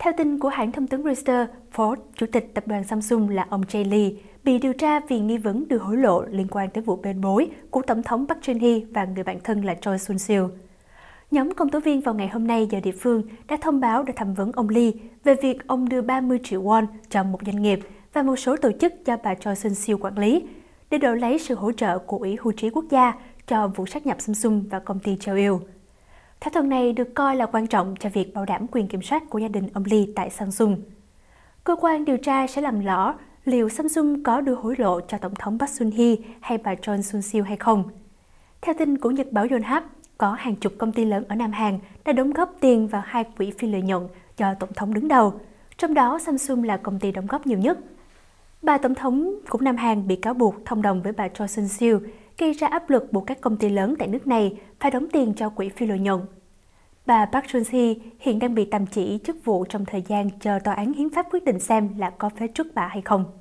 Theo tin của hãng thông tấn Reuters, Ford, chủ tịch tập đoàn Samsung là ông Jay Lee, bị điều tra vì nghi vấn đưa hối lộ liên quan tới vụ bê bối của Tổng thống Park Geun-hye và người bạn thân là Choi Soon-sil. Nhóm công tố viên vào ngày hôm nay giờ địa phương đã thông báo đã thẩm vấn ông Lee về việc ông đưa 30 triệu won cho một doanh nghiệp và một số tổ chức do bà Choi Soon-sil quản lý để đổi lấy sự hỗ trợ của Ủy hưu trí quốc gia cho vụ sát nhập Samsung và công ty Cheo Thỏa thuận này được coi là quan trọng cho việc bảo đảm quyền kiểm soát của gia đình ông Lee tại Samsung. Cơ quan điều tra sẽ làm rõ liệu Samsung có đưa hối lộ cho Tổng thống Park Sun-hee hay bà Choi Sun-sil hay không. Theo tin của Nhật báo Yonhap, có hàng chục công ty lớn ở Nam Hàn đã đóng góp tiền vào hai quỹ phi lợi nhuận cho Tổng thống đứng đầu, trong đó Samsung là công ty đóng góp nhiều nhất. Bà Tổng thống cũng Nam Hàn bị cáo buộc thông đồng với bà Choi Sun-sil gây ra áp lực buộc các công ty lớn tại nước này phải đóng tiền cho quỹ phi lợi nhuận. Bà Park Joon-hee hiện đang bị tạm chỉ chức vụ trong thời gian chờ tòa án hiến pháp quyết định xem là có phép truất bà hay không.